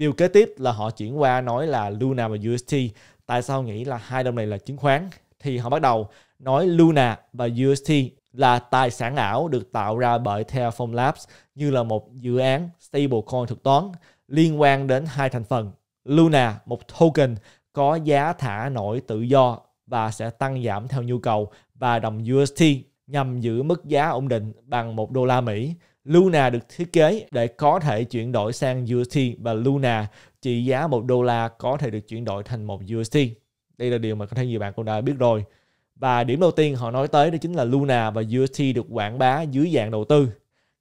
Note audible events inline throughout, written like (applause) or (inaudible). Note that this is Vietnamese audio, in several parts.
Điều kế tiếp là họ chuyển qua nói là Luna và UST. Tại sao nghĩ là hai đồng này là chứng khoán? Thì họ bắt đầu nói Luna và UST là tài sản ảo được tạo ra bởi Terraform Labs như là một dự án stablecoin thực toán liên quan đến hai thành phần. Luna, một token có giá thả nổi tự do và sẽ tăng giảm theo nhu cầu và đồng UST nhằm giữ mức giá ổn định bằng một đô la Mỹ. Luna được thiết kế để có thể chuyển đổi sang UST và Luna trị giá 1 đô la có thể được chuyển đổi thành một UST. Đây là điều mà có thể nhiều bạn cũng đã biết rồi. Và điểm đầu tiên họ nói tới đó chính là Luna và UST được quảng bá dưới dạng đầu tư.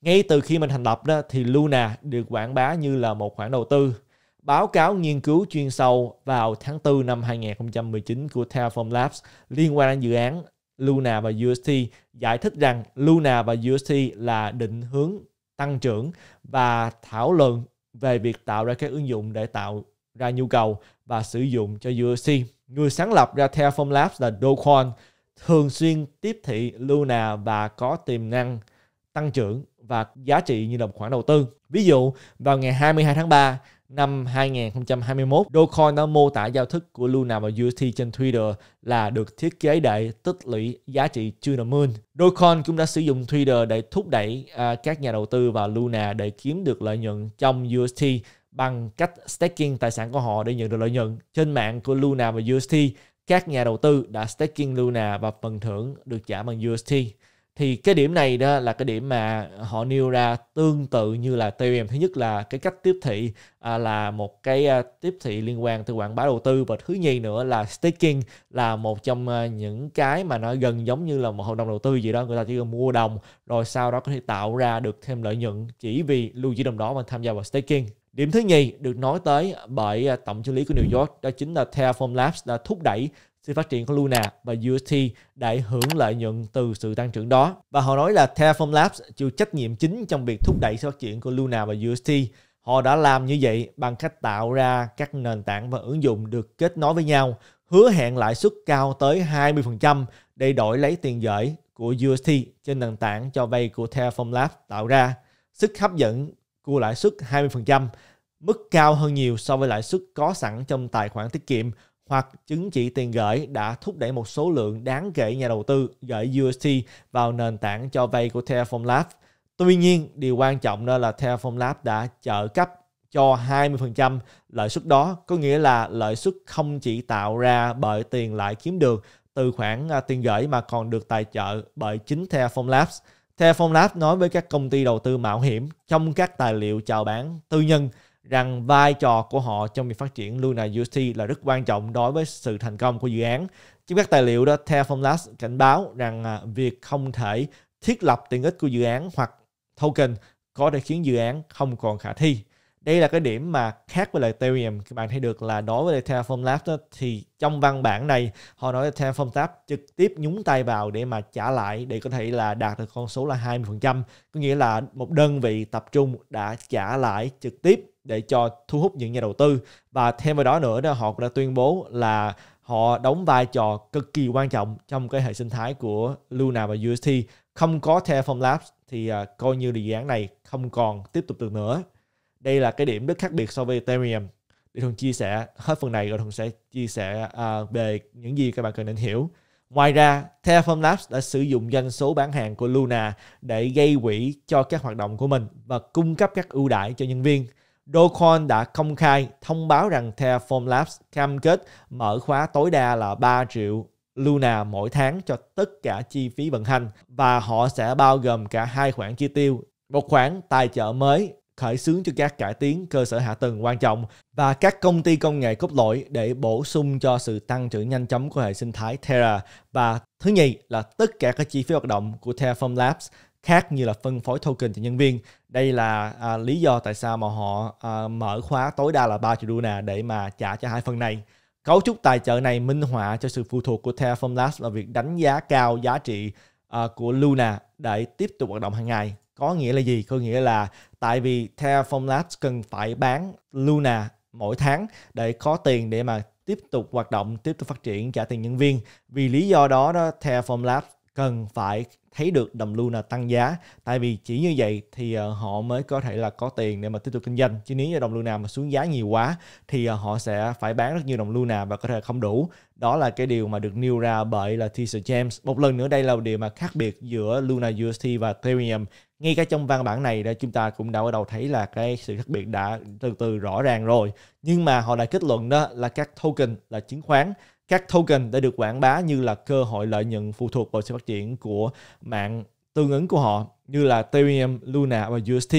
Ngay từ khi mình thành lập đó thì Luna được quảng bá như là một khoản đầu tư. Báo cáo nghiên cứu chuyên sâu vào tháng 4 năm 2019 của Terraform Labs liên quan đến dự án Luna và UST giải thích rằng Luna và UST là định hướng tăng trưởng và thảo luận về việc tạo ra các ứng dụng để tạo ra nhu cầu và sử dụng cho UST. Người sáng lập ra Terraform Labs là Do Kwon thường xuyên tiếp thị Luna và có tiềm năng tăng trưởng và giá trị như là một khoản đầu tư. Ví dụ, vào ngày 22 tháng 3, năm 2021, Dogecoin đã mô tả giao thức của Luna và UST trên Twitter là được thiết kế để tích lũy giá trị to the moon. Dogecoin cũng đã sử dụng Twitter để thúc đẩy uh, các nhà đầu tư vào Luna để kiếm được lợi nhuận trong UST bằng cách staking tài sản của họ để nhận được lợi nhuận. Trên mạng của Luna và UST, các nhà đầu tư đã staking Luna và phần thưởng được trả bằng UST thì cái điểm này đó là cái điểm mà họ nêu ra tương tự như là TBM thứ nhất là cái cách tiếp thị à, là một cái à, tiếp thị liên quan tới quảng bá đầu tư và thứ nhì nữa là staking là một trong à, những cái mà nó gần giống như là một hợp đồng đầu tư gì đó người ta chỉ cần mua đồng rồi sau đó có thể tạo ra được thêm lợi nhuận chỉ vì lưu giữ đồng đó mà tham gia vào staking Điểm thứ nhì được nói tới bởi à, tổng trợ lý của New York đó chính là Terraform Labs đã thúc đẩy sự phát triển của Luna và UST để hưởng lợi nhuận từ sự tăng trưởng đó. Và họ nói là Terraform Labs chịu trách nhiệm chính trong việc thúc đẩy sự phát triển của Luna và UST. Họ đã làm như vậy bằng cách tạo ra các nền tảng và ứng dụng được kết nối với nhau, hứa hẹn lãi suất cao tới 20% để đổi lấy tiền gửi của UST trên nền tảng cho vay của Terraform Labs tạo ra. Sức hấp dẫn của lãi suất 20%, mức cao hơn nhiều so với lãi suất có sẵn trong tài khoản tiết kiệm hoặc chứng chỉ tiền gửi đã thúc đẩy một số lượng đáng kể nhà đầu tư gửi UST vào nền tảng cho vay của Terraform Labs. Tuy nhiên, điều quan trọng đó là Terraform Labs đã trợ cấp cho 20% lợi suất đó, có nghĩa là lợi suất không chỉ tạo ra bởi tiền lãi kiếm được từ khoản à, tiền gửi mà còn được tài trợ bởi chính Terraform Labs. Terraform Labs nói với các công ty đầu tư mạo hiểm trong các tài liệu chào bán tư nhân – rằng vai trò của họ trong việc phát triển Luna UST là rất quan trọng đối với sự thành công của dự án. Trong các tài liệu đó, Terraform Labs cảnh báo rằng à, việc không thể thiết lập tiện ích của dự án hoặc token có thể khiến dự án không còn khả thi. Đây là cái điểm mà khác với lại Ethereum các bạn thấy được là đối với lại Terraform Labs đó, thì trong văn bản này họ nói là Terraform Labs trực tiếp nhúng tay vào để mà trả lại để có thể là đạt được con số là 20%, có nghĩa là một đơn vị tập trung đã trả lại trực tiếp để cho thu hút những nhà đầu tư và thêm vào đó nữa đó họ đã tuyên bố là họ đóng vai trò cực kỳ quan trọng trong cái hệ sinh thái của Luna và UST không có Terraform Labs thì uh, coi như là dự án này không còn tiếp tục được nữa đây là cái điểm rất khác biệt so với Ethereum để thường chia sẻ hết phần này rồi thường sẽ chia sẻ uh, về những gì các bạn cần nên hiểu Ngoài ra, Terraform Labs đã sử dụng doanh số bán hàng của Luna để gây quỹ cho các hoạt động của mình và cung cấp các ưu đãi cho nhân viên. Docon đã công khai thông báo rằng Terraform Labs cam kết mở khóa tối đa là 3 triệu Luna mỗi tháng cho tất cả chi phí vận hành và họ sẽ bao gồm cả hai khoản chi tiêu, một khoản tài trợ mới khởi xướng cho các cải tiến cơ sở hạ tầng quan trọng và các công ty công nghệ cốt lõi để bổ sung cho sự tăng trưởng nhanh chóng của hệ sinh thái Terra. Và thứ nhì là tất cả các chi phí hoạt động của Terraform Labs khác như là phân phối token cho nhân viên. Đây là à, lý do tại sao mà họ à, mở khóa tối đa là 3 triệu Luna để mà trả cho hai phần này. Cấu trúc tài trợ này minh họa cho sự phụ thuộc của Terraform Labs vào việc đánh giá cao giá trị à, của Luna để tiếp tục hoạt động hàng ngày. Có nghĩa là gì? Có nghĩa là tại vì Terraform Labs cần phải bán Luna mỗi tháng để có tiền để mà tiếp tục hoạt động, tiếp tục phát triển, trả tiền nhân viên. Vì lý do đó, đó Terraform Labs cần phải thấy được đồng Luna tăng giá tại vì chỉ như vậy thì ờ, họ mới có thể là có tiền để mà tiếp tục kinh doanh chứ nếu như đồng Luna mà xuống giá nhiều quá thì ờ, họ sẽ phải bán rất nhiều đồng Luna và có thể không đủ đó là cái điều mà được nêu ra bởi là Teaser James một lần nữa đây là điều mà khác biệt giữa Luna UST và Ethereum ngay cả trong văn bản này đã chúng ta cũng đã bắt đầu thấy là cái sự khác biệt đã từ từ rõ ràng rồi nhưng mà họ đã kết luận đó là các token là chứng khoán các token đã được quảng bá như là cơ hội lợi nhuận phụ thuộc vào sự phát triển của mạng tương ứng của họ như là Ethereum, Luna và UST.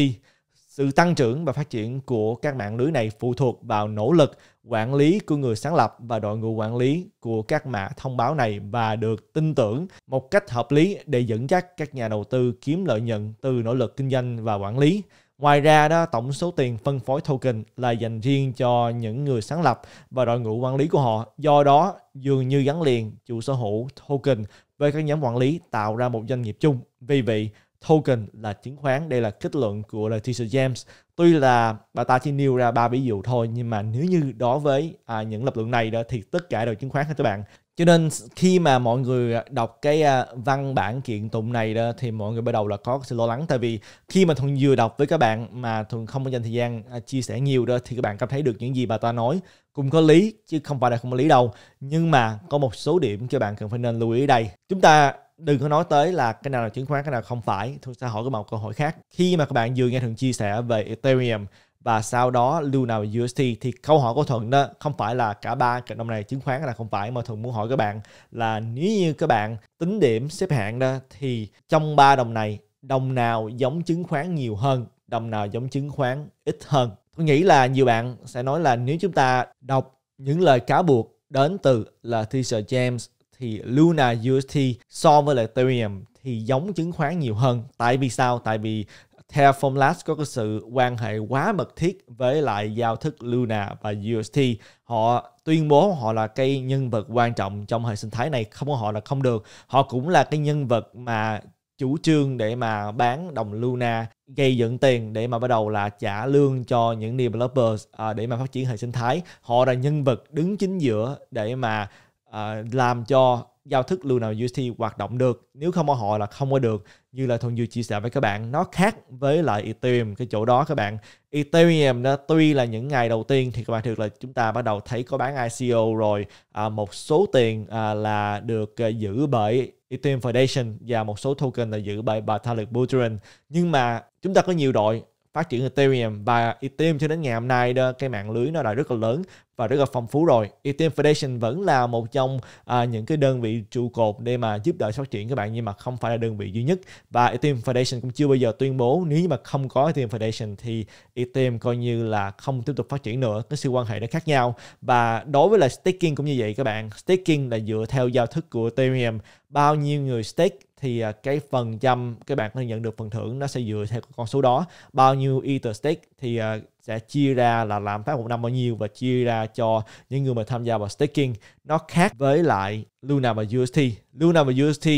Sự tăng trưởng và phát triển của các mạng lưới này phụ thuộc vào nỗ lực quản lý của người sáng lập và đội ngũ quản lý của các mã thông báo này và được tin tưởng một cách hợp lý để dẫn dắt các nhà đầu tư kiếm lợi nhuận từ nỗ lực kinh doanh và quản lý. Ngoài ra đó, tổng số tiền phân phối token là dành riêng cho những người sáng lập và đội ngũ quản lý của họ. Do đó, dường như gắn liền chủ sở hữu token với các nhóm quản lý tạo ra một doanh nghiệp chung. Vì vậy, token là chứng khoán. Đây là kết luận của Leticia James. Tuy là bà ta chỉ nêu ra ba ví dụ thôi, nhưng mà nếu như đối với à, những lập luận này đó thì tất cả đều chứng khoán hết các bạn cho nên khi mà mọi người đọc cái à, văn bản kiện tụng này đó thì mọi người bắt đầu là có sự lo lắng tại vì khi mà thuần vừa đọc với các bạn mà thuần không có dành thời gian à, chia sẻ nhiều đó thì các bạn cảm thấy được những gì bà ta nói cũng có lý chứ không phải là không có lý đâu nhưng mà có một số điểm các bạn cần phải nên lưu ý đây chúng ta đừng có nói tới là cái nào là chứng khoán cái nào không phải tôi sẽ hỏi các bạn câu hỏi khác khi mà các bạn vừa nghe thường chia sẻ về Ethereum và sau đó Luna nào UST thì câu hỏi của Thuận đó không phải là cả ba cái đồng này chứng khoán là không phải mà Thuận muốn hỏi các bạn là nếu như các bạn tính điểm xếp hạng đó thì trong ba đồng này đồng nào giống chứng khoán nhiều hơn đồng nào giống chứng khoán ít hơn tôi nghĩ là nhiều bạn sẽ nói là nếu chúng ta đọc những lời cáo buộc đến từ là Tisha James thì Luna UST so với là Ethereum thì giống chứng khoán nhiều hơn tại vì sao tại vì theo Labs có cái sự quan hệ quá mật thiết với lại giao thức Luna và UST. Họ tuyên bố họ là cái nhân vật quan trọng trong hệ sinh thái này, không có họ là không được. Họ cũng là cái nhân vật mà chủ trương để mà bán đồng Luna gây dựng tiền để mà bắt đầu là trả lương cho những developers à, để mà phát triển hệ sinh thái họ là nhân vật đứng chính giữa để mà à, làm cho giao thức Luna UST hoạt động được nếu không có họ là không có được như là Thuần Dương chia sẻ với các bạn nó khác với lại Ethereum cái chỗ đó các bạn Ethereum đó tuy là những ngày đầu tiên thì các bạn thực là chúng ta bắt đầu thấy có bán ICO rồi à, một số tiền à, là được à, giữ bởi Ethereum Foundation và một số token là giữ bởi Vitalik Buterin nhưng mà chúng ta có nhiều đội phát triển Ethereum và Ethereum cho đến ngày hôm nay đó cái mạng lưới nó đã rất là lớn và rất là phong phú rồi. Ethereum Foundation vẫn là một trong à, những cái đơn vị trụ cột để mà giúp đỡ phát triển các bạn nhưng mà không phải là đơn vị duy nhất và Ethereum Foundation cũng chưa bao giờ tuyên bố nếu như mà không có Ethereum Foundation thì Ethereum coi như là không tiếp tục phát triển nữa cái sự quan hệ nó khác nhau và đối với là staking cũng như vậy các bạn staking là dựa theo giao thức của Ethereum bao nhiêu người stake thì à, cái phần trăm các bạn có nhận được phần thưởng nó sẽ dựa theo con số đó bao nhiêu ether stake thì à, sẽ chia ra là làm phát một năm bao nhiêu và chia ra cho những người mà tham gia vào staking nó khác với lại Luna và UST Luna và UST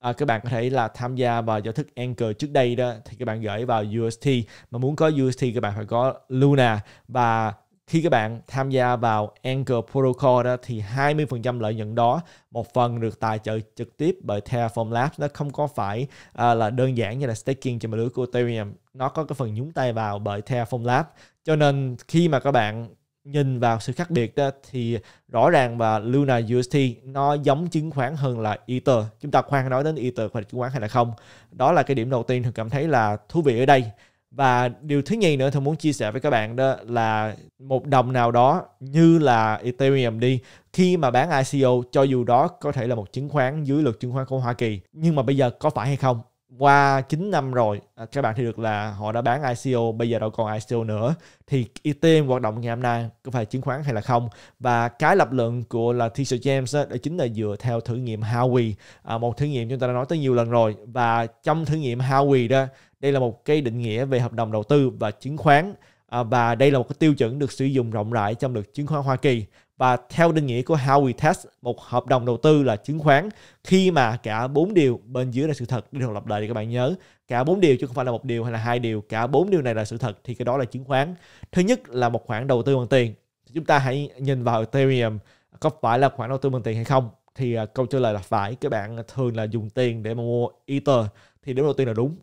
à, các bạn có thể là tham gia vào giao thức Anchor trước đây đó thì các bạn gửi vào UST mà muốn có UST các bạn phải có Luna và khi các bạn tham gia vào Anchor Protocol đó, thì 20% lợi nhuận đó một phần được tài trợ trực tiếp bởi Terraform Labs nó không có phải à, là đơn giản như là staking trên mạng lưới của Ethereum nó có cái phần nhúng tay vào bởi Terraform Labs cho nên khi mà các bạn nhìn vào sự khác biệt đó thì rõ ràng và Luna UST nó giống chứng khoán hơn là Ether. Chúng ta khoan nói đến Ether và chứng khoán hay là không. Đó là cái điểm đầu tiên thường cảm thấy là thú vị ở đây và điều thứ nhì nữa tôi muốn chia sẻ với các bạn đó là một đồng nào đó như là Ethereum đi khi mà bán ICO cho dù đó có thể là một chứng khoán dưới luật chứng khoán của Hoa Kỳ nhưng mà bây giờ có phải hay không qua 9 năm rồi à, các bạn thì được là họ đã bán ICO bây giờ đâu còn ICO nữa thì Ethereum hoạt động ngày hôm nay có phải chứng khoán hay là không và cái lập luận của là Teacher James đó, chính là dựa theo thử nghiệm Howey à, một thử nghiệm chúng ta đã nói tới nhiều lần rồi và trong thử nghiệm Howey đó đây là một cái định nghĩa về hợp đồng đầu tư và chứng khoán à, và đây là một cái tiêu chuẩn được sử dụng rộng rãi trong luật chứng khoán Hoa Kỳ và theo định nghĩa của Howey Test, một hợp đồng đầu tư là chứng khoán khi mà cả bốn điều bên dưới là sự thật đi được lặp lại thì các bạn nhớ cả bốn điều chứ không phải là một điều hay là hai điều cả bốn điều này là sự thật thì cái đó là chứng khoán thứ nhất là một khoản đầu tư bằng tiền chúng ta hãy nhìn vào Ethereum có phải là khoản đầu tư bằng tiền hay không thì à, câu trả lời là phải các bạn thường là dùng tiền để mà mua Ether thì điểm đầu tiên là đúng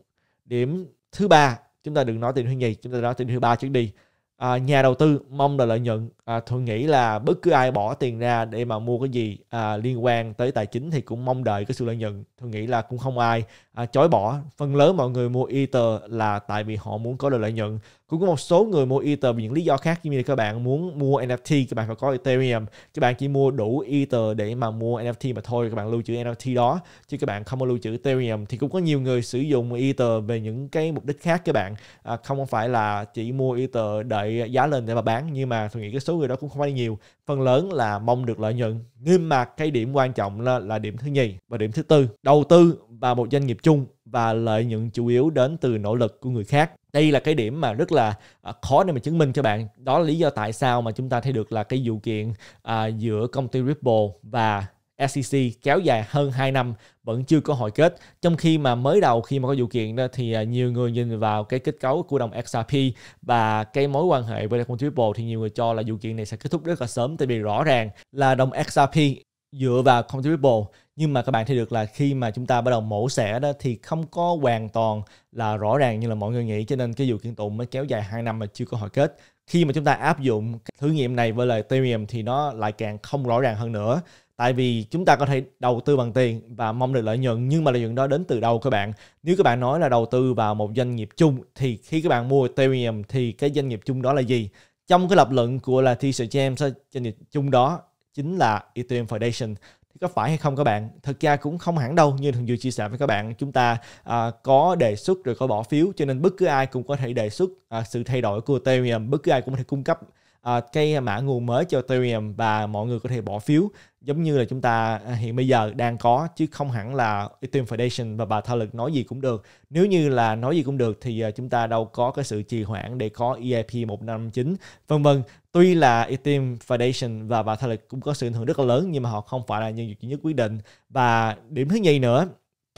điểm thứ ba chúng ta đừng nói tiền thứ nhì chúng ta nói tiền thứ ba trước đi à, nhà đầu tư mong là lợi nhuận à, tôi nghĩ là bất cứ ai bỏ tiền ra để mà mua cái gì à, liên quan tới tài chính thì cũng mong đợi cái sự lợi nhuận tôi nghĩ là cũng không ai à, chối bỏ phần lớn mọi người mua ether là tại vì họ muốn có được lợi nhuận cũng có một số người mua Ether vì những lý do khác như là các bạn muốn mua NFT các bạn phải có Ethereum các bạn chỉ mua đủ Ether để mà mua NFT mà thôi các bạn lưu trữ NFT đó chứ các bạn không có lưu trữ Ethereum thì cũng có nhiều người sử dụng Ether về những cái mục đích khác các bạn à, không phải là chỉ mua Ether đợi giá lên để mà bán nhưng mà tôi nghĩ cái số người đó cũng không phải nhiều phần lớn là mong được lợi nhuận nhưng mà cái điểm quan trọng là, là điểm thứ nhì và điểm thứ tư đầu tư vào một doanh nghiệp chung và lợi nhuận chủ yếu đến từ nỗ lực của người khác đây là cái điểm mà rất là à, khó để mà chứng minh cho bạn đó là lý do tại sao mà chúng ta thấy được là cái vụ kiện à, giữa công ty Ripple và SEC kéo dài hơn 2 năm vẫn chưa có hồi kết trong khi mà mới đầu khi mà có vụ kiện đó thì à, nhiều người nhìn vào cái kết cấu của đồng XRP và cái mối quan hệ với công ty Ripple thì nhiều người cho là vụ kiện này sẽ kết thúc rất là sớm tại vì rõ ràng là đồng XRP dựa vào Contable nhưng mà các bạn thấy được là khi mà chúng ta bắt đầu mổ xẻ đó thì không có hoàn toàn là rõ ràng như là mọi người nghĩ cho nên cái vụ kiện tụng mới kéo dài 2 năm mà chưa có hồi kết khi mà chúng ta áp dụng thử nghiệm này với lại Ethereum thì nó lại càng không rõ ràng hơn nữa tại vì chúng ta có thể đầu tư bằng tiền và mong được lợi nhuận nhưng mà lợi nhuận đó đến từ đâu các bạn nếu các bạn nói là đầu tư vào một doanh nghiệp chung thì khi các bạn mua Ethereum thì cái doanh nghiệp chung đó là gì trong cái lập luận của là thi T-Shirt James doanh nghiệp chung đó chính là Ethereum Foundation thì có phải hay không các bạn thực ra cũng không hẳn đâu như thường vừa chia sẻ với các bạn chúng ta à, có đề xuất rồi có bỏ phiếu cho nên bất cứ ai cũng có thể đề xuất à, sự thay đổi của Ethereum bất cứ ai cũng có thể cung cấp uh, cái mã nguồn mới cho Ethereum và mọi người có thể bỏ phiếu giống như là chúng ta à, hiện bây giờ đang có chứ không hẳn là Ethereum Foundation và bà Thao Lực nói gì cũng được. Nếu như là nói gì cũng được thì à, chúng ta đâu có cái sự trì hoãn để có EIP 159 vân vân. Tuy là Ethereum Foundation và bà Thao Lực cũng có sự ảnh hưởng rất là lớn nhưng mà họ không phải là nhân vật duy nhất quyết định. Và điểm thứ nhì nữa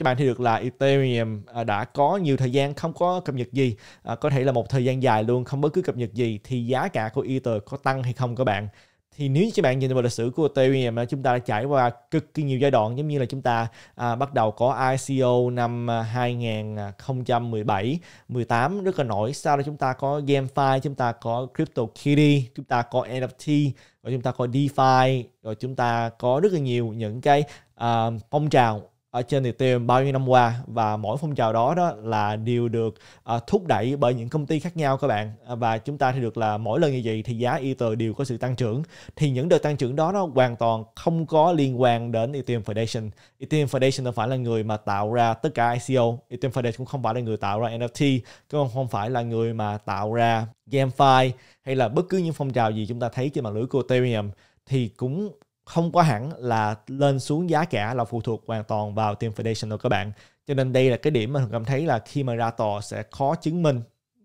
các bạn thì được là Ethereum à, đã có nhiều thời gian không có cập nhật gì à, có thể là một thời gian dài luôn không bất cứ cập nhật gì thì giá cả của Ether có tăng hay không các bạn thì nếu như các bạn nhìn vào lịch sử của Ethereum à, chúng ta đã trải qua cực kỳ nhiều giai đoạn giống như là chúng ta à, bắt đầu có ICO năm 2017 18 rất là nổi sau đó chúng ta có GameFi chúng ta có CryptoKitty chúng ta có NFT rồi chúng ta có DeFi rồi chúng ta có rất là nhiều những cái uh, phong trào ở trên Việt Nam bao nhiêu năm qua và mỗi phong trào đó đó là đều được uh, thúc đẩy bởi những công ty khác nhau các bạn à, và chúng ta thì được là mỗi lần như vậy thì giá Ether đều có sự tăng trưởng thì những đợt tăng trưởng đó nó hoàn toàn không có liên quan đến Ethereum Foundation Ethereum Foundation không phải là người mà tạo ra tất cả ICO Ethereum Foundation cũng không phải là người tạo ra NFT cũng không phải là người mà tạo ra GameFi hay là bất cứ những phong trào gì chúng ta thấy trên mạng lưới của Ethereum thì cũng không có hẳn là lên xuống giá cả là phụ thuộc hoàn toàn vào team foundation foundational các bạn cho nên đây là cái điểm mà cảm thấy là khi mà ra tòa sẽ khó chứng minh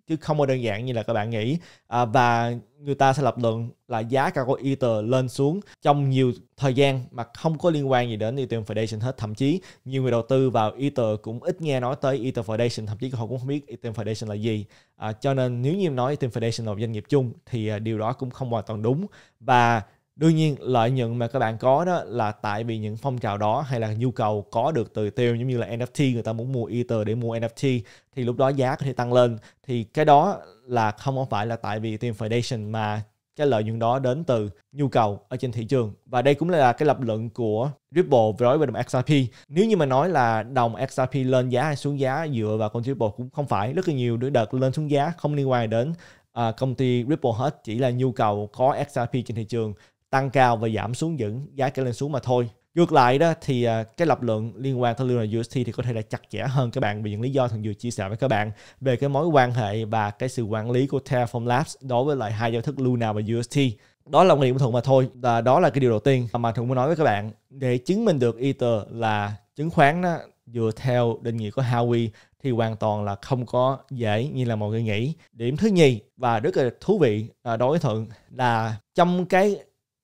chứ không có đơn giản như là các bạn nghĩ à, và người ta sẽ lập luận là giá cả của Ether lên xuống trong nhiều thời gian mà không có liên quan gì đến Ethereum Foundation hết thậm chí nhiều người đầu tư vào Ether cũng ít nghe nói tới Ether Foundation thậm chí họ cũng không biết Ethereum Foundation là gì à, cho nên nếu như nói Ethereum Foundation là một doanh nghiệp chung thì à, điều đó cũng không hoàn toàn đúng và đương nhiên lợi nhuận mà các bạn có đó là tại vì những phong trào đó hay là nhu cầu có được từ tiêu giống như là NFT người ta muốn mua Ether để mua NFT thì lúc đó giá có thể tăng lên thì cái đó là không phải là tại vì Ethereum Foundation mà cái lợi nhuận đó đến từ nhu cầu ở trên thị trường và đây cũng là cái lập luận của Ripple đối với đồng XRP nếu như mà nói là đồng XRP lên giá hay xuống giá dựa vào con Ripple cũng không phải rất là nhiều đợt lên xuống giá không liên quan đến à, công ty Ripple hết chỉ là nhu cầu có XRP trên thị trường tăng cao và giảm xuống dẫn giá trở lên xuống mà thôi ngược lại đó thì à, cái lập luận liên quan tới lưu hành UST thì có thể là chặt chẽ hơn các bạn vì những lý do thằng vừa chia sẻ với các bạn về cái mối quan hệ và cái sự quản lý của Terraform Labs đối với lại hai giao thức Luna và UST đó là một điểm thuận mà thôi và đó là cái điều đầu tiên mà thuận muốn nói với các bạn để chứng minh được Ether là chứng khoán đó dựa theo định nghĩa của Howie thì hoàn toàn là không có dễ như là mọi người nghĩ điểm thứ nhì và rất là thú vị à, đối với thuận là trong cái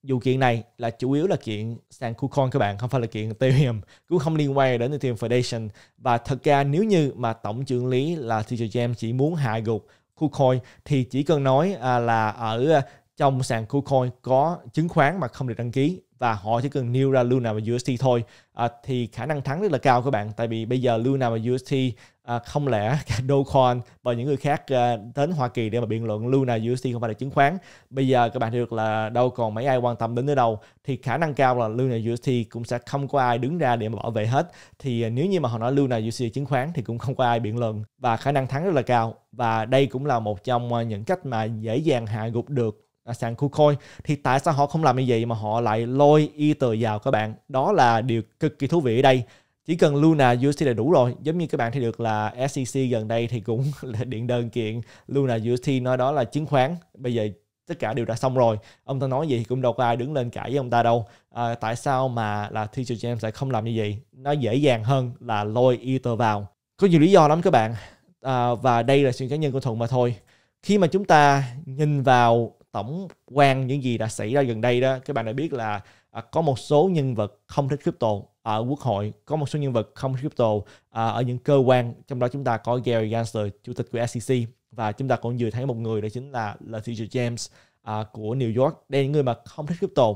dù kiện này là chủ yếu là kiện sàn KuCoin các bạn không phải là kiện Ethereum cũng không liên quan đến Ethereum Foundation và thật ra nếu như mà tổng trưởng lý là Teacher James chỉ muốn hạ gục KuCoin thì chỉ cần nói à, là ở à, trong sàn KuCoin có chứng khoán mà không được đăng ký và họ chỉ cần nêu ra Luna và USDT thôi à, thì khả năng thắng rất là cao các bạn tại vì bây giờ Luna và UST à, ờ, không lẽ (laughs) Dogecoin và những người khác à, đến Hoa Kỳ để mà biện luận Luna UST không phải là chứng khoán bây giờ các bạn được là đâu còn mấy ai quan tâm đến nữa đâu thì khả năng cao là Luna UST cũng sẽ không có ai đứng ra để mà bảo vệ hết thì à, nếu như mà họ nói Luna UST chứng khoán thì cũng không có ai biện luận và khả năng thắng rất là cao và đây cũng là một trong những cách mà dễ dàng hạ gục được À, sàn KuCoin thì tại sao họ không làm như vậy mà họ lại lôi Ether vào các bạn đó là điều cực kỳ thú vị ở đây chỉ cần Luna UST là đủ rồi giống như các bạn thấy được là SEC gần đây thì cũng (laughs) điện đơn kiện Luna UST nói đó là chứng khoán bây giờ tất cả đều đã xong rồi ông ta nói gì thì cũng đâu có ai đứng lên cãi với ông ta đâu à, tại sao mà là Teacher James sẽ không làm như vậy nó dễ dàng hơn là lôi Ether vào có nhiều lý do lắm các bạn à, và đây là suy cá nhân của Thuận mà thôi khi mà chúng ta nhìn vào tổng quan những gì đã xảy ra gần đây đó các bạn đã biết là à, có một số nhân vật không thích crypto ở quốc hội có một số nhân vật không thích crypto à, ở những cơ quan trong đó chúng ta có Gary Gensler chủ tịch của SEC và chúng ta cũng vừa thấy một người đó chính là Letitia James à, của New York đây là người mà không thích crypto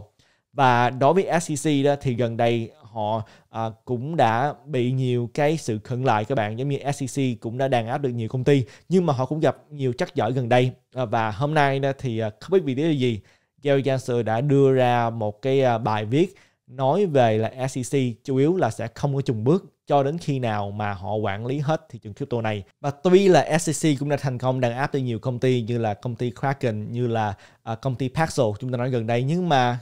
và đối với SEC đó thì gần đây họ à, cũng đã bị nhiều cái sự khẩn lại các bạn giống như SEC cũng đã đàn áp được nhiều công ty nhưng mà họ cũng gặp nhiều trắc trở gần đây à, và hôm nay thì à, không biết vì lý do gì Gary Gensler đã đưa ra một cái à, bài viết nói về là SEC chủ yếu là sẽ không có trùng bước cho đến khi nào mà họ quản lý hết thị trường crypto này. Và tuy là SEC cũng đã thành công đàn áp được nhiều công ty như là công ty Kraken, như là uh, công ty Paxo chúng ta nói gần đây nhưng mà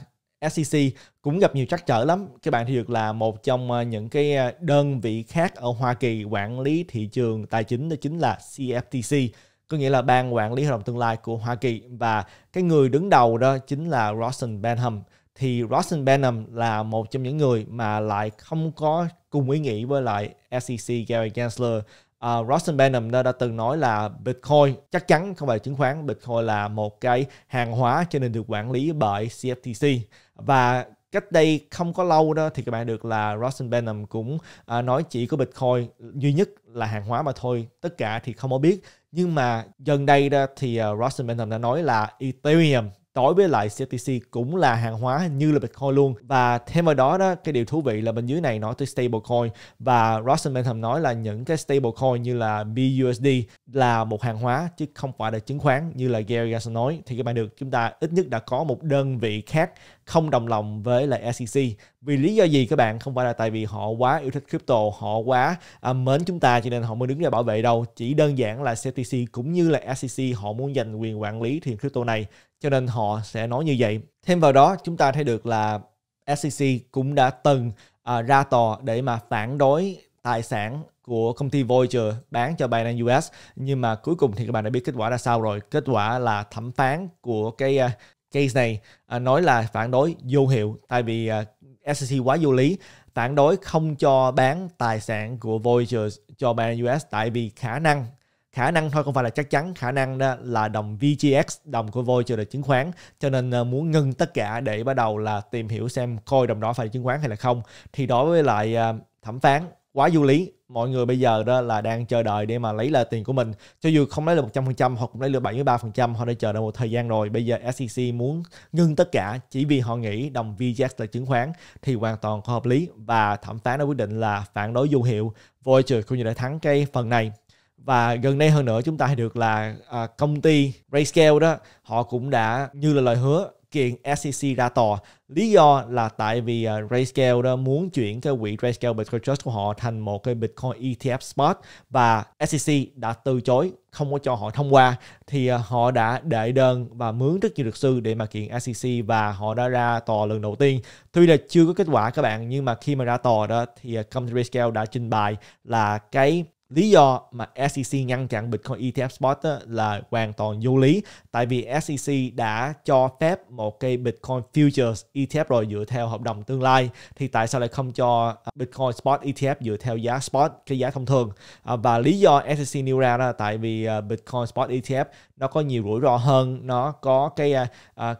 SEC cũng gặp nhiều trắc trở lắm. Các bạn thì được là một trong ờ, những cái ờ, đơn vị khác ở Hoa Kỳ quản lý thị trường tài chính đó chính là CFTC, có nghĩa là ban quản lý hợp đồng tương lai của Hoa Kỳ và cái người đứng đầu đó chính là Rosen Benham. Thì Rosen Benham là một trong những người mà lại không có cùng ý nghĩ với lại SEC Gary Gensler uh, Rosen Benham đã, đã từng nói là Bitcoin chắc chắn không phải chứng khoán, Bitcoin là một cái hàng hóa cho nên được quản lý bởi CFTC và cách đây không có lâu đó thì các bạn được là Rosen Benham cũng à, nói chỉ có Bitcoin duy nhất là hàng hóa mà thôi tất cả thì không có biết nhưng mà gần đây đó thì uh, à, Rosen Benham đã nói là Ethereum đối với lại CTC cũng là hàng hóa như là Bitcoin luôn và thêm vào đó đó cái điều thú vị là bên dưới này nói tới stablecoin và Russell Bentham nói là những cái stablecoin như là BUSD là một hàng hóa chứ không phải là chứng khoán như là Gary Gensler nói thì các bạn được chúng ta ít nhất đã có một đơn vị khác không đồng lòng với lại SEC vì lý do gì các bạn không phải là tại vì họ quá yêu thích crypto họ quá à, mến chúng ta cho nên họ mới đứng ra bảo vệ đâu chỉ đơn giản là CTC cũng như là SEC họ muốn giành quyền quản lý thị crypto này cho nên họ sẽ nói như vậy thêm vào đó chúng ta thấy được là SEC cũng đã từng uh, ra tòa để mà phản đối tài sản của công ty Voyager bán cho Binance US nhưng mà cuối cùng thì các bạn đã biết kết quả ra sao rồi kết quả là thẩm phán của cái uh, case này uh, nói là phản đối vô hiệu tại vì uh, SEC quá vô lý phản đối không cho bán tài sản của Voyager cho Binance US tại vì khả năng khả năng thôi không phải là chắc chắn khả năng đó là đồng VGX đồng của Voyager chứng khoán cho nên ờ, muốn ngưng tất cả để bắt đầu là tìm hiểu xem coi đồng đó phải là chứng khoán hay là không thì đối với lại ờ, thẩm phán quá vô lý mọi người bây giờ đó là đang chờ đợi để mà lấy lại tiền của mình cho dù không lấy được 100% hoặc cũng lấy được 73% họ đã chờ đợi một thời gian rồi bây giờ SEC muốn ngưng tất cả chỉ vì họ nghĩ đồng VJX là chứng khoán thì hoàn toàn không hợp lý và thẩm phán đã quyết định là phản đối vô hiệu Voyager cũng như đã thắng cái phần này và gần đây hơn nữa chúng ta được là à, công ty Rayscale đó họ cũng đã như là lời hứa kiện SEC ra tòa. Lý do là tại vì uh, à, Rayscale đó muốn chuyển cái quỹ Rayscale Bitcoin Trust của họ thành một cái Bitcoin ETF spot và SEC đã từ chối không có cho họ thông qua thì uh, họ đã đệ đơn và mướn rất nhiều luật sư để mà kiện SEC và họ đã ra tòa lần đầu tiên. Tuy là chưa có kết quả các bạn nhưng mà khi mà ra tòa đó thì uh, công ty Rayscale đã trình bày là cái Lý do mà SEC ngăn chặn Bitcoin ETF Spot là hoàn toàn vô lý tại vì SEC đã cho phép một cây Bitcoin Futures ETF rồi dựa theo hợp đồng tương lai thì tại sao lại không cho à, Bitcoin Spot ETF dựa theo giá Spot, cái giá thông thường à, và lý do SEC nêu ra là tại vì à, Bitcoin Spot ETF nó có nhiều rủi ro hơn, nó có cái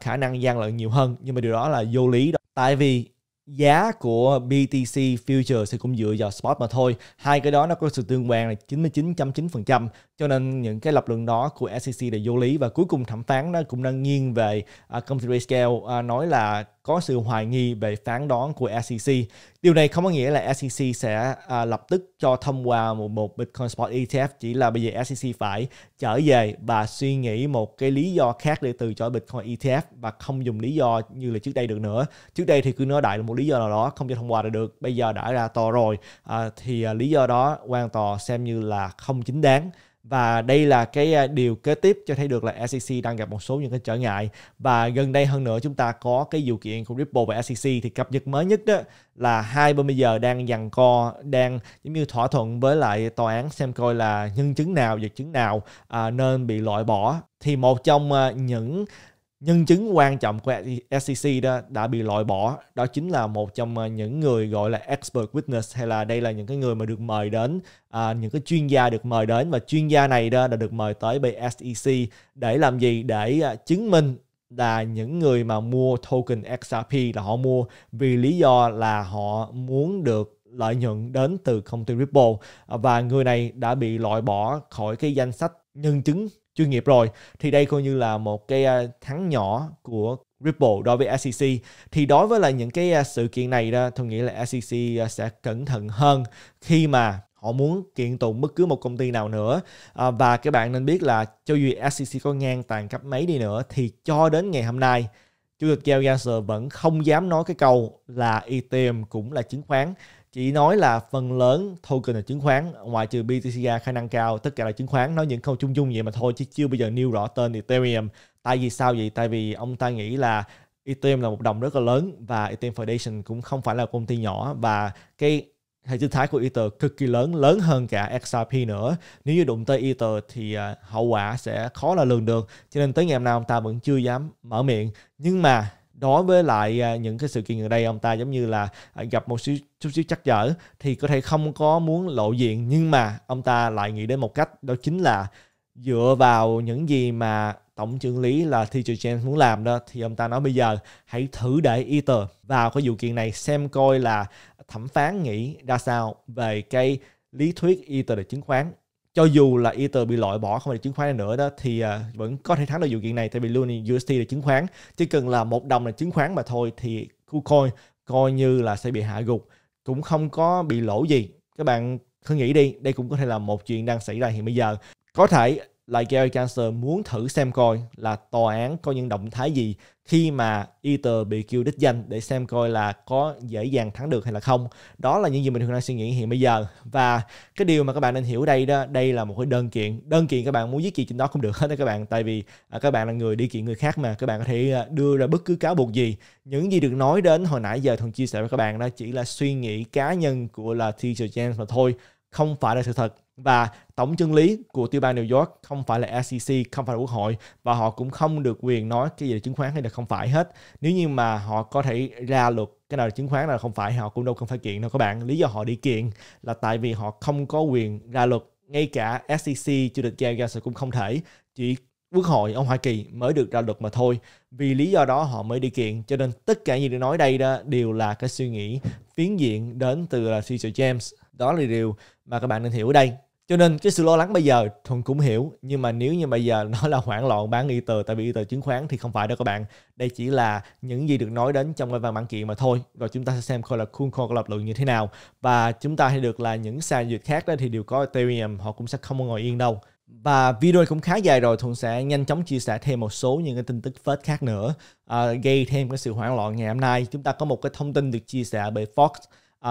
khả năng gian lận nhiều hơn nhưng mà điều đó là vô lý đó. Tại vì giá của BTC Future thì cũng dựa vào spot mà thôi. Hai cái đó nó có sự tương quan là 99.9% cho nên những cái lập luận đó của SEC là vô lý và cuối cùng thẩm phán nó cũng đang nghiêng về uh, à, Computer Scale uh, nói là có sự hoài nghi về phán đoán của SEC. Điều này không có nghĩa là SEC sẽ à, lập tức cho thông qua một, một Bitcoin Spot ETF chỉ là bây giờ SEC phải trở về và suy nghĩ một cái lý do khác để từ chối Bitcoin ETF và không dùng lý do như là trước đây được nữa. Trước đây thì cứ nói đại là một lý do nào đó không cho thông qua được. Bây giờ đã ra to rồi à, thì à, lý do đó hoàn toàn xem như là không chính đáng và đây là cái à, điều kế tiếp cho thấy được là SEC đang gặp một số những cái trở ngại và gần đây hơn nữa chúng ta có cái vụ kiện của Ripple và SEC thì cập nhật mới nhất đó là hai bên bây giờ đang giằng co đang giống như thỏa thuận với lại tòa án xem coi là nhân chứng nào vật chứng nào à, nên bị loại bỏ thì một trong à, những nhân chứng quan trọng của SEC đó đã bị loại bỏ đó chính là một trong ờ, những người gọi là expert witness hay là đây là những cái người mà được mời đến à, những cái chuyên gia được mời đến và chuyên gia này đó đã được mời tới bởi SEC để làm gì để à, chứng minh là những người mà mua token XRP là họ mua vì lý do là họ muốn được lợi nhuận đến từ công ty Ripple và người này đã bị loại bỏ khỏi cái danh sách nhân chứng chuyên nghiệp rồi thì đây coi như là một cái à, thắng nhỏ của Ripple đối với SEC thì đối với là những cái à, sự kiện này đó tôi nghĩ là SEC à, sẽ cẩn thận hơn khi mà họ muốn kiện tụng bất cứ một công ty nào nữa à, và các bạn nên biết là cho dù SEC có ngang tàn cấp mấy đi nữa thì cho đến ngày hôm nay chủ tịch Gary Gensler vẫn không dám nói cái câu là Ethereum cũng là chứng khoán chỉ nói là phần lớn token là chứng khoán ngoài trừ BTC ra khả năng cao tất cả là chứng khoán nói những câu chung chung vậy mà thôi chứ chưa bây giờ nêu rõ tên Ethereum tại vì sao vậy tại vì ông ta nghĩ là Ethereum là một đồng rất là lớn và Ethereum Foundation cũng không phải là công ty nhỏ và cái hệ sinh thái của Ether cực kỳ lớn lớn hơn cả XRP nữa nếu như đụng tới Ether thì à, hậu quả sẽ khó là lường được cho nên tới ngày hôm nay ông ta vẫn chưa dám mở miệng nhưng mà đối với lại à, những cái sự kiện gần đây ông ta giống như là à, gặp một xíu chút xíu chắc trở thì có thể không có muốn lộ diện nhưng mà ông ta lại nghĩ đến một cách đó chính là dựa vào những gì mà tổng trưởng lý là Teacher James muốn làm đó thì ông ta nói bây giờ hãy thử để Ether vào cái vụ kiện này xem coi là thẩm phán nghĩ ra sao về cái lý thuyết Ether chứng khoán cho dù là Ether bị loại bỏ không phải là chứng khoán nữa đó thì uh, vẫn có thể thắng được vụ kiện này tại vì luôn UST là chứng khoán chỉ cần là một đồng là chứng khoán mà thôi thì KuCoin coi như là sẽ bị hạ gục cũng không có bị lỗ gì các bạn cứ nghĩ đi đây cũng có thể là một chuyện đang xảy ra hiện bây giờ có thể là Gary Gensler muốn thử xem coi là tòa án có những động thái gì khi mà Eater bị kêu đích danh để xem coi là có dễ dàng thắng được hay là không. Đó là những gì mình đang suy nghĩ hiện bây giờ. Và cái điều mà các bạn nên hiểu đây đó, đây là một cái đơn kiện. Đơn kiện các bạn muốn giết gì trên đó cũng được hết đó các bạn. Tại vì à, các bạn là người đi kiện người khác mà. Các bạn có thể à, đưa ra bất cứ cáo buộc gì. Những gì được nói đến hồi nãy giờ thường chia sẻ với các bạn đó chỉ là suy nghĩ cá nhân của là teacher James mà thôi. Không phải là sự thật và tổng chân lý của tiểu bang New York không phải là SEC, không phải là quốc hội và họ cũng không được quyền nói cái gì là chứng khoán hay là không phải hết. Nếu như mà họ có thể ra luật cái nào là chứng khoán nào là không phải họ cũng đâu không phải kiện đâu các bạn. Lý do họ đi kiện là tại vì họ không có quyền ra luật ngay cả SEC, chủ tịch Jerry Gensler cũng không thể. Chỉ Quốc hội ông Hoa Kỳ mới được ra luật mà thôi. Vì lý do đó họ mới đi kiện. Cho nên tất cả những được nói đây đó đều là cái suy nghĩ phiến diện đến từ là Sir James. Đó là điều mà các bạn nên hiểu ở đây cho nên cái sự lo lắng bây giờ thuần cũng hiểu nhưng mà nếu như bây giờ (laughs) nó là hoảng loạn bán y tờ tại vì y tờ chứng khoán thì không phải đâu các bạn đây chỉ là những gì được nói đến trong cái văn bản kiện mà thôi rồi chúng ta sẽ xem coi là khuôn khổ của lập luận như thế nào và chúng ta thấy được là những sàn dịch khác đó thì đều có ethereum họ cũng sẽ không ngồi yên đâu và video cũng khá dài rồi thuận sẽ nhanh chóng chia sẻ thêm một số những cái tin tức phết khác nữa à, gây thêm cái sự hoảng loạn ngày hôm nay chúng ta có một cái thông tin được chia sẻ bởi fox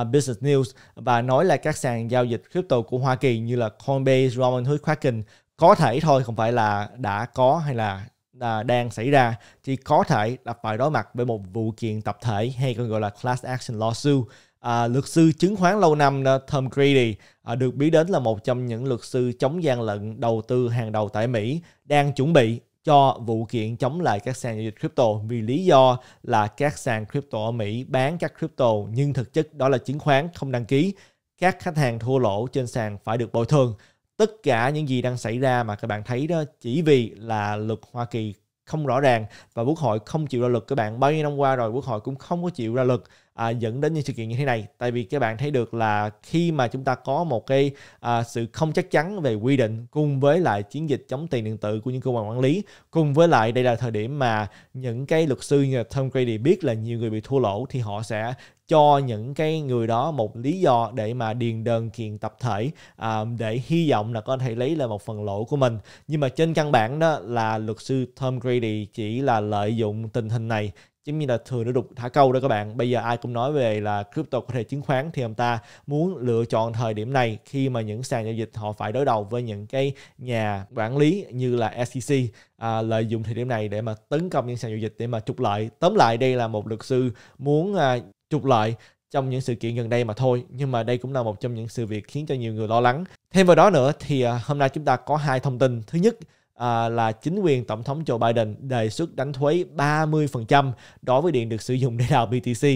uh, Business News và nói là các sàn giao dịch crypto của Hoa Kỳ như là Coinbase, Robinhood, Kraken có thể thôi không phải là đã có hay là à, đang xảy ra thì có thể là phải đối mặt với một vụ kiện tập thể hay còn gọi là class action lawsuit. À, luật sư chứng khoán lâu năm Tom Grady à, được biết đến là một trong những luật sư chống gian lận đầu tư hàng đầu tại Mỹ đang chuẩn bị cho vụ kiện chống lại các sàn giao dịch crypto vì lý do là các sàn crypto ở Mỹ bán các crypto nhưng thực chất đó là chứng khoán không đăng ký. Các khách hàng thua lỗ trên sàn phải được bồi thường. Tất cả những gì đang xảy ra mà các bạn thấy đó chỉ vì là luật Hoa Kỳ không rõ ràng và quốc hội không chịu ra luật các bạn bao nhiêu năm qua rồi quốc hội cũng không có chịu ra luật à, dẫn đến những sự kiện như thế này tại vì các bạn thấy được là khi mà chúng ta có một cái à, sự không chắc chắn về quy định cùng với lại chiến dịch chống tiền điện tử của những cơ quan quản lý cùng với lại đây là thời điểm mà những cái luật sư như Tom Grady biết là nhiều người bị thua lỗ thì họ sẽ cho những cái người đó một lý do để mà điền đơn kiện tập thể à, để hy vọng là có thể lấy lại một phần lỗ của mình nhưng mà trên căn bản đó là luật sư Tom Grady chỉ là lợi dụng tình hình này giống như là thường đã đục thả câu đó các bạn bây giờ ai cũng nói về là crypto có thể chứng khoán thì ông ta muốn lựa chọn thời điểm này khi mà những sàn giao dịch họ phải đối đầu với những cái nhà quản lý như là SEC à, lợi dụng thời điểm này để mà tấn công những sàn giao dịch để mà trục lợi tóm lại đây là một luật sư muốn à, trục lợi trong những sự kiện gần đây mà thôi nhưng mà đây cũng là một trong những sự việc khiến cho nhiều người lo lắng thêm vào đó nữa thì à, hôm nay chúng ta có hai thông tin thứ nhất à, là chính quyền tổng thống Joe Biden đề xuất đánh thuế 30% đối với điện được sử dụng để đào BTC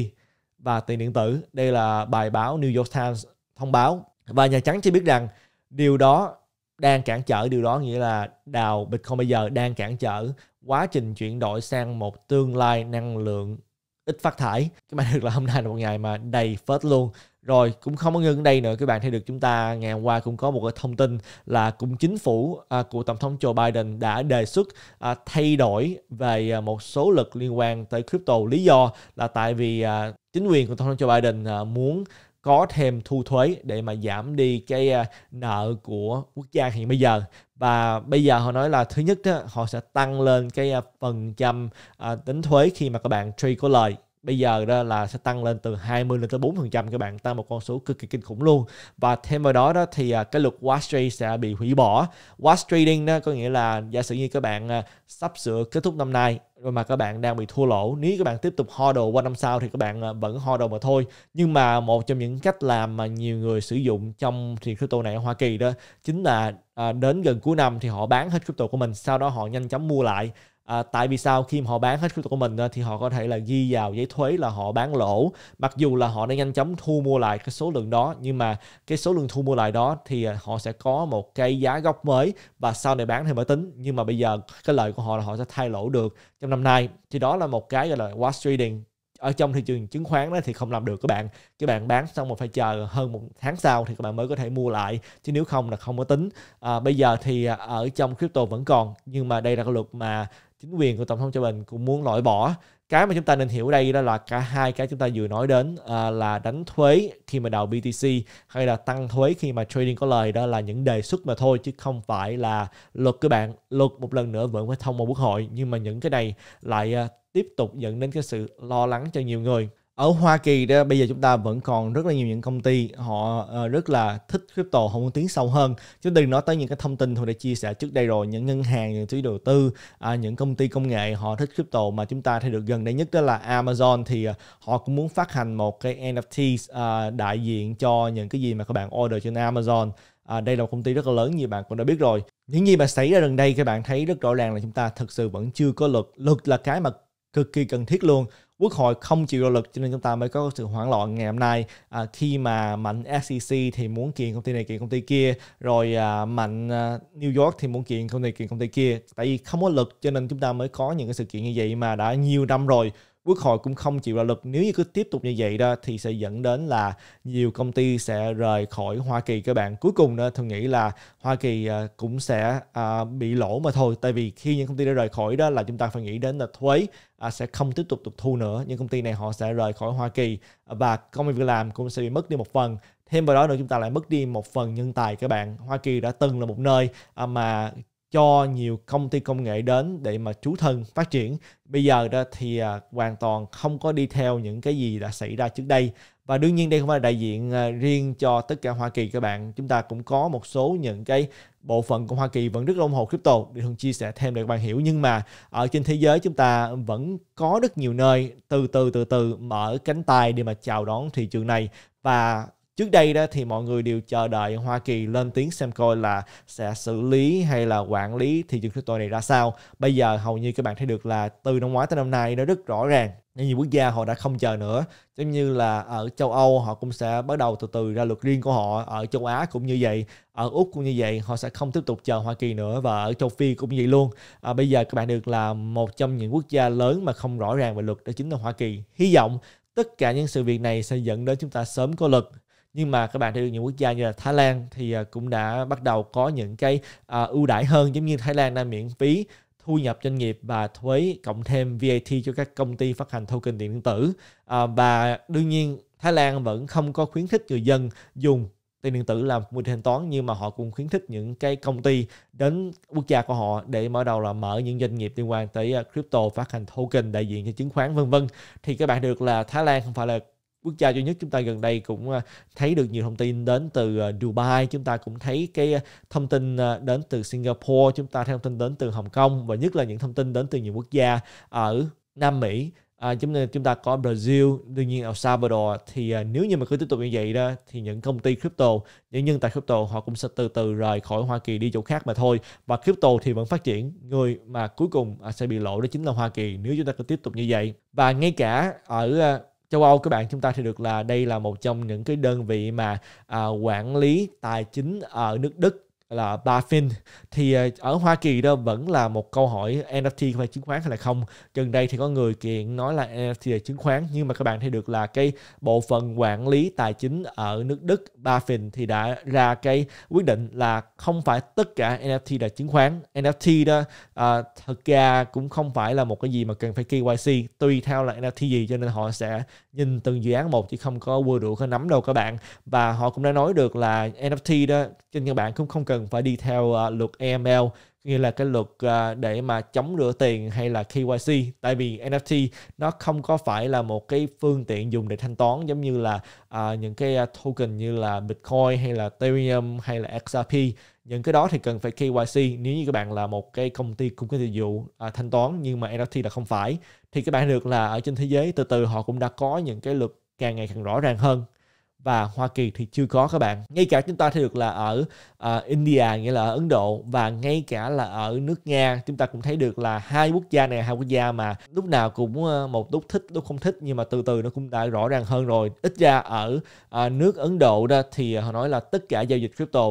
và tiền điện tử. Đây là bài báo New York Times thông báo và Nhà Trắng cho biết rằng điều đó đang cản trở điều đó nghĩa là đào Bitcoin bây giờ đang cản trở quá trình chuyển đổi sang một tương lai năng lượng ít phát thải. Chứ mà được là hôm nay là một ngày mà đầy phết luôn rồi cũng không có ngưng đây nữa các bạn thấy được chúng ta ngày hôm qua cũng có một cái thông tin là cũng chính phủ à, của tổng thống Joe Biden đã đề xuất à, thay đổi về à, một số luật liên quan tới crypto lý do là tại vì à, chính quyền của tổng thống Joe Biden à, muốn có thêm thu thuế để mà giảm đi cái à, nợ của quốc gia hiện bây giờ và bây giờ họ nói là thứ nhất đó, họ sẽ tăng lên cái à, phần trăm à, tính thuế khi mà các bạn trade có lời bây giờ đó là sẽ tăng lên từ 20 lên tới 4% các bạn tăng một con số cực kỳ kinh khủng luôn và thêm vào đó đó thì à, cái luật wash trade sẽ bị hủy bỏ wash Trading đó có nghĩa là giả sử như các bạn à, sắp sửa kết thúc năm nay rồi mà các bạn đang bị thua lỗ nếu các bạn tiếp tục ho đồ qua năm sau thì các bạn à, vẫn ho đồ mà thôi nhưng mà một trong những cách làm mà nhiều người sử dụng trong thị crypto này ở Hoa Kỳ đó chính là đến gần cuối năm thì họ bán hết crypto của mình sau đó họ nhanh chóng mua lại À, tại vì sao khi mà họ bán hết crypto của mình thì họ có thể là ghi vào giấy thuế là họ bán lỗ mặc dù là họ đã nhanh chóng thu mua lại cái số lượng đó nhưng mà cái số lượng thu mua lại đó thì à, họ sẽ có một cái giá gốc mới và sau này bán thì mới tính nhưng mà bây giờ cái lợi của họ là họ sẽ thay lỗ được trong năm nay thì đó là một cái gọi là wash trading ở trong thị trường chứng khoán đó thì không làm được các bạn các bạn bán xong một phải chờ hơn một tháng sau thì các bạn mới có thể mua lại chứ nếu không là không có tính à, bây giờ thì à, ở trong crypto vẫn còn nhưng mà đây là cái luật mà chính quyền của tổng thống Joe Biden cũng muốn loại bỏ cái mà chúng ta nên hiểu đây đó là cả hai cái chúng ta vừa nói đến à, là đánh thuế khi mà đào BTC hay là tăng thuế khi mà trading có lời đó là những đề xuất mà thôi chứ không phải là luật các bạn luật một lần nữa vẫn phải thông qua quốc hội nhưng mà những cái này lại à, tiếp tục dẫn đến cái sự lo lắng cho nhiều người ở Hoa Kỳ đó bây giờ chúng ta vẫn còn rất là nhiều những công ty họ uh, rất là thích crypto họ muốn tiến sâu hơn chứ đừng nói tới những cái thông tin tôi đã chia sẻ trước đây rồi những ngân hàng những quỹ đầu tư à, những công ty công nghệ họ thích crypto mà chúng ta thấy được gần đây nhất đó là Amazon thì uh, họ cũng muốn phát hành một cái NFT uh, à, đại diện cho những cái gì mà các bạn order trên Amazon à, đây là một công ty rất là lớn như bạn cũng đã biết rồi những gì mà xảy ra gần đây các bạn thấy rất rõ ràng là chúng ta thực sự vẫn chưa có luật luật là cái mà cực kỳ cần thiết luôn quốc hội không chịu độ lực cho nên chúng ta mới có sự hoảng loạn ngày hôm nay à, khi mà mạnh SEC thì muốn kiện công ty này kiện công ty kia rồi à, mạnh à, New York thì muốn kiện công ty này kiện công ty kia tại vì không có lực cho nên chúng ta mới có những cái sự kiện như vậy mà đã nhiều năm rồi quốc hội cũng không chịu ra lực nếu như cứ tiếp tục như vậy đó thì sẽ dẫn đến là nhiều công ty sẽ rời khỏi Hoa Kỳ các bạn cuối cùng nữa tôi nghĩ là Hoa Kỳ à, cũng sẽ à, bị lỗ mà thôi tại vì khi những công ty đã rời khỏi đó là chúng ta phải nghĩ đến là thuế à, sẽ không tiếp tục được thu nữa những công ty này họ sẽ rời khỏi Hoa Kỳ và công việc làm cũng sẽ bị mất đi một phần thêm vào đó nữa chúng ta lại mất đi một phần nhân tài các bạn Hoa Kỳ đã từng là một nơi mà cho nhiều công ty công nghệ đến để mà trú thân phát triển bây giờ đó thì à, hoàn toàn không có đi theo những cái gì đã xảy ra trước đây và đương nhiên đây không phải đại diện à, riêng cho tất cả Hoa Kỳ các bạn chúng ta cũng có một số những cái bộ phận của Hoa Kỳ vẫn rất ủng hộ crypto để thường chia sẻ thêm để các bạn hiểu nhưng mà ở trên thế giới chúng ta vẫn có rất nhiều nơi từ từ từ từ mở cánh tay để mà chào đón thị trường này và trước đây đó thì mọi người đều chờ đợi Hoa Kỳ lên tiếng xem coi là sẽ xử lý hay là quản lý thị trường crypto này ra sao bây giờ hầu như các bạn thấy được là từ năm ngoái tới năm nay nó rất rõ ràng nhiều quốc gia họ đã không chờ nữa giống như là ở châu Âu họ cũng sẽ bắt đầu từ từ ra luật riêng của họ ở châu Á cũng như vậy ở Úc cũng như vậy họ sẽ không tiếp tục chờ Hoa Kỳ nữa và ở châu Phi cũng vậy luôn à, bây giờ các bạn được là một trong những quốc gia lớn mà không rõ ràng về luật đó chính là Hoa Kỳ hy vọng tất cả những sự việc này sẽ dẫn đến chúng ta sớm có luật nhưng mà các bạn thấy được những quốc gia như là Thái Lan thì à, cũng đã bắt đầu có những cái à, ưu đãi hơn giống như Thái Lan đang miễn phí thu nhập doanh nghiệp và thuế cộng thêm VAT cho các công ty phát hành token tiền điện tử à, và đương nhiên Thái Lan vẫn không có khuyến khích người dân dùng tiền điện tử làm mô hình toán nhưng mà họ cũng khuyến khích những cái công ty đến quốc gia của họ để mở đầu là mở những doanh nghiệp liên quan tới à, crypto phát hành token đại diện cho chứng khoán vân vân thì các bạn được là Thái Lan không phải là quốc gia duy nhất chúng ta gần đây cũng à, thấy được nhiều thông tin đến từ à, Dubai chúng ta cũng thấy cái à, thông tin đến từ Singapore chúng ta thấy thông tin đến từ Hồng Kông và nhất là những thông tin đến từ nhiều quốc gia ở Nam Mỹ À, chúng ta chúng ta có Brazil đương nhiên El Salvador thì à, nếu như mà cứ tiếp tục như vậy đó thì những công ty crypto những nhân tài crypto họ cũng sẽ từ từ rời khỏi Hoa Kỳ đi chỗ khác mà thôi và crypto thì vẫn phát triển người mà cuối cùng à, sẽ bị lộ đó chính là Hoa Kỳ nếu chúng ta cứ tiếp tục như vậy và ngay cả ở à, châu Âu các bạn chúng ta thì được là đây là một trong những cái đơn vị mà à, quản lý tài chính ở nước Đức là BaFin thì ờ, ở Hoa Kỳ đó vẫn là một câu hỏi NFT có phải chứng khoán hay là không gần đây thì có người kiện nói là NFT là chứng khoán nhưng mà các bạn thấy được là cái bộ phận quản lý tài chính ở nước Đức BaFin thì đã ra cái quyết định là không phải tất cả NFT là chứng khoán NFT đó à, thật ra cũng không phải là một cái gì mà cần phải KYC tùy theo là NFT gì cho nên họ sẽ nhìn từng dự án một chứ không có vừa đủ có nắm đâu các bạn và họ cũng đã nói được là NFT đó trên các bạn cũng không cần phải đi theo uh, luật EML như là cái luật uh, để mà chống rửa tiền hay là KYC tại vì NFT nó không có phải là một cái phương tiện dùng để thanh toán giống như là uh, những cái token như là Bitcoin hay là Ethereum hay là XRP những cái đó thì cần phải KYC nếu như các bạn là một cái công ty cung cấp dịch vụ à, thanh toán nhưng mà NFT là không phải thì các bạn được là ở trên thế giới từ từ họ cũng đã có những cái luật càng ngày càng rõ ràng hơn và Hoa Kỳ thì chưa có các bạn. Ngay cả chúng ta thấy được là ở uh, India nghĩa là ở Ấn Độ và ngay cả là ở nước Nga chúng ta cũng thấy được là hai quốc gia này hai quốc gia mà lúc nào cũng ờ, một lúc thích lúc không thích nhưng mà từ từ nó cũng đã rõ ràng hơn rồi. Ít ra ở uh, nước Ấn Độ đó thì họ nói là tất cả giao dịch crypto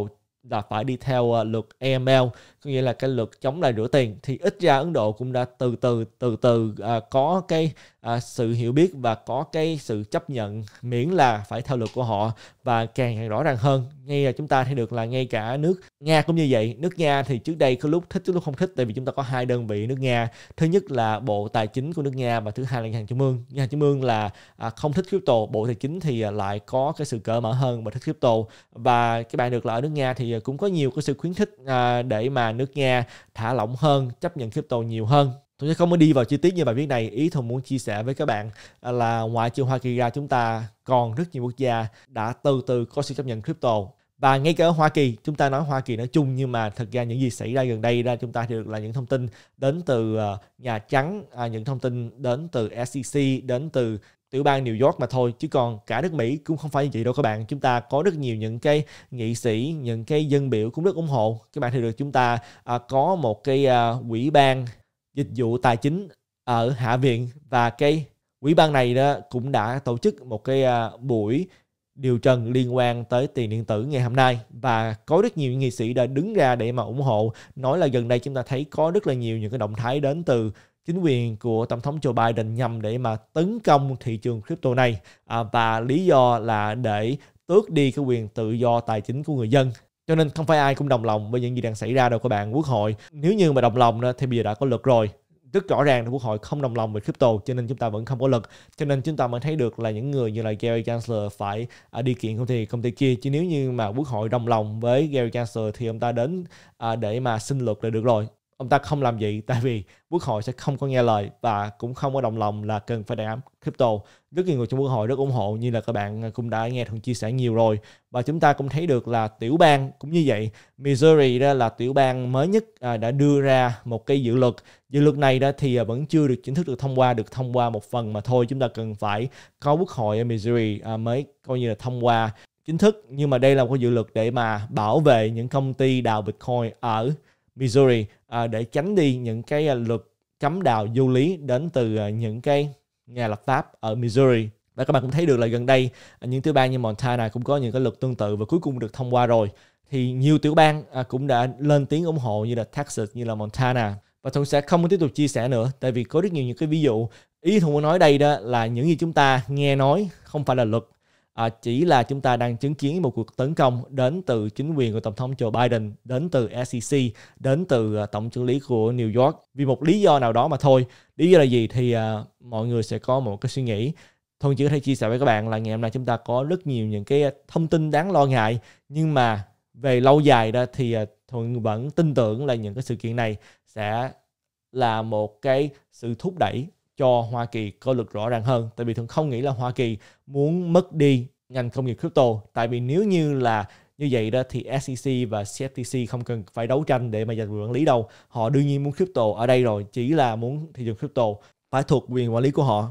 là phải đi theo uh, luật AML có nghĩa là cái luật chống lại rửa tiền thì ít ra Ấn Độ cũng đã từ từ từ từ à, có cái à, sự hiểu biết và có cái sự chấp nhận miễn là phải theo luật của họ và càng càng rõ ràng hơn ngay là chúng ta thấy được là ngay cả nước Nga cũng như vậy nước Nga thì trước đây có lúc thích có lúc không thích tại vì chúng ta có hai đơn vị nước Nga thứ nhất là Bộ Tài chính của nước Nga và thứ hai là ngân hàng trung ương ngân hàng trung ương là à, không thích crypto Bộ Tài chính thì à, lại có cái sự cởi mở hơn và thích crypto và cái bạn được là ở nước Nga thì cũng có nhiều cái sự khuyến khích à, để mà nước Nga thả lỏng hơn, chấp nhận crypto nhiều hơn. Tôi sẽ không có đi vào chi tiết như bài viết này. Ý Thùng muốn chia sẻ với các bạn là ngoại trừ Hoa Kỳ ra chúng ta còn rất nhiều quốc gia đã từ từ có sự chấp nhận crypto. Và ngay cả ở Hoa Kỳ, chúng ta nói Hoa Kỳ nói chung nhưng mà thật ra những gì xảy ra gần đây ra chúng ta được là những thông tin đến từ ờ, Nhà Trắng, à, những thông tin đến từ SEC, đến từ tiểu bang New York mà thôi chứ còn cả nước Mỹ cũng không phải như vậy đâu các bạn chúng ta có rất nhiều những cái nghị sĩ những cái dân biểu cũng rất ủng hộ các bạn thì được chúng ta à, có một cái à, quỹ ban dịch vụ tài chính ở Hạ viện và cái quỹ ban này đó cũng đã tổ chức một cái à, buổi điều trần liên quan tới tiền điện tử ngày hôm nay và có rất nhiều nghị sĩ đã đứng ra để mà ủng hộ nói là gần đây chúng ta thấy có rất là nhiều những cái động thái đến từ chính quyền của tổng thống Joe Biden nhằm để mà tấn công thị trường crypto này à, và lý do là để tước đi cái quyền tự do tài chính của người dân cho nên không phải ai cũng đồng lòng với những gì đang xảy ra đâu các bạn quốc hội nếu như mà đồng lòng thì bây giờ đã có luật rồi rất rõ ràng là quốc hội không đồng lòng về crypto cho nên chúng ta vẫn không có luật cho nên chúng ta mới thấy được là những người như là Gary Gensler phải à, đi kiện công ty công ty kia chứ nếu như mà quốc hội đồng lòng với Gary Gensler thì ông ta đến à, để mà xin luật là được rồi ông ta không làm gì tại vì quốc hội sẽ không có nghe lời và cũng không có đồng lòng là cần phải đàn áp crypto rất nhiều người trong quốc hội rất ủng hộ như là các bạn cũng đã nghe thường chia sẻ nhiều rồi và chúng ta cũng thấy được là tiểu bang cũng như vậy Missouri đó là tiểu bang mới nhất à, đã đưa ra một cái dự luật dự luật này đó thì à, vẫn chưa được chính thức được thông qua được thông qua một phần mà thôi chúng ta cần phải có quốc hội ở Missouri à, mới coi như là thông qua chính thức nhưng mà đây là một dự luật để mà bảo vệ những công ty đào Bitcoin ở Missouri à, để tránh đi những cái à, luật cấm đào du lý đến từ à, những cái nhà lập pháp ở Missouri. Và các bạn cũng thấy được là gần đây những tiểu bang như Montana cũng có những cái luật tương tự và cuối cùng được thông qua rồi. Thì nhiều tiểu bang cũng đã lên tiếng ủng hộ như là Texas, như là Montana. Và Thuận sẽ không tiếp tục chia sẻ nữa tại vì có rất nhiều những cái ví dụ. Ý thùng muốn nói đây đó là những gì chúng ta nghe nói không phải là luật à, chỉ là chúng ta đang chứng kiến một cuộc tấn công đến từ chính quyền của tổng thống Joe Biden, đến từ SEC, đến từ uh, tổng trưởng lý của New York vì một lý do nào đó mà thôi. Lý do là gì thì uh, mọi người sẽ có một cái suy nghĩ. Thuần chỉ có thể chia sẻ với các bạn là ngày hôm nay chúng ta có rất nhiều những cái thông tin đáng lo ngại nhưng mà về lâu dài đó thì uh, Thuận vẫn tin tưởng là những cái sự kiện này sẽ là một cái sự thúc đẩy cho Hoa Kỳ có lực rõ ràng hơn tại vì thường không nghĩ là Hoa Kỳ muốn mất đi ngành công nghiệp crypto tại vì nếu như là như vậy đó thì SEC và CFTC không cần phải đấu tranh để mà giành quyền quản lý đâu họ đương nhiên muốn crypto ở đây rồi chỉ là muốn thị trường crypto phải thuộc quyền quản lý của họ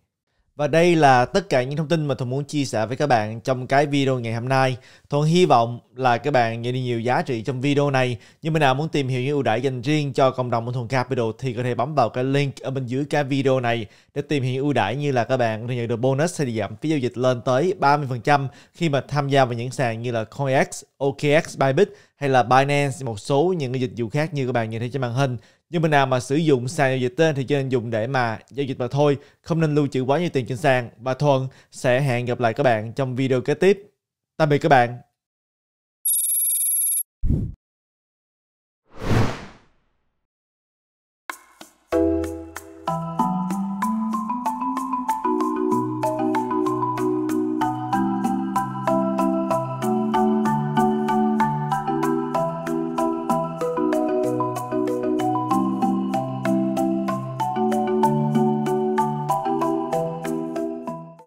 Và đây là tất cả những thông tin mà Thuận muốn chia sẻ với các bạn trong cái video ngày hôm nay. Thuận hy vọng là các bạn nhận được nhiều giá trị trong video này. Nhưng mà nào muốn tìm hiểu những ưu đãi dành riêng cho cộng đồng của Thuận Capital thì có thể bấm vào cái link ở bên dưới cái video này để tìm hiểu ưu đãi như là các bạn nhận được bonus hay giảm phí giao dịch lên tới 30% khi mà tham gia vào những sàn như là CoinX, OKX, Bybit hay là Binance, một số những cái dịch vụ khác như các bạn nhìn thấy trên màn hình. Nhưng bên nào mà sử dụng sàn giao dịch tên thì chỉ nên dùng để mà giao dịch mà thôi, không nên lưu trữ quá nhiều tiền trên sàn. Và Thuận sẽ hẹn gặp lại các bạn trong video kế tiếp. Tạm biệt các bạn.